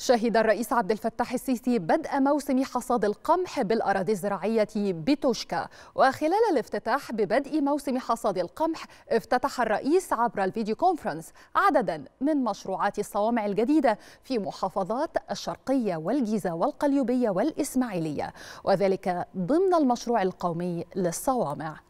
شهد الرئيس عبد الفتاح السيسي بدء موسم حصاد القمح بالأراضي الزراعية بتوشكا وخلال الافتتاح ببدء موسم حصاد القمح افتتح الرئيس عبر الفيديو كونفرنس عددا من مشروعات الصوامع الجديدة في محافظات الشرقية والجيزة والقليوبية والإسماعيلية وذلك ضمن المشروع القومي للصوامع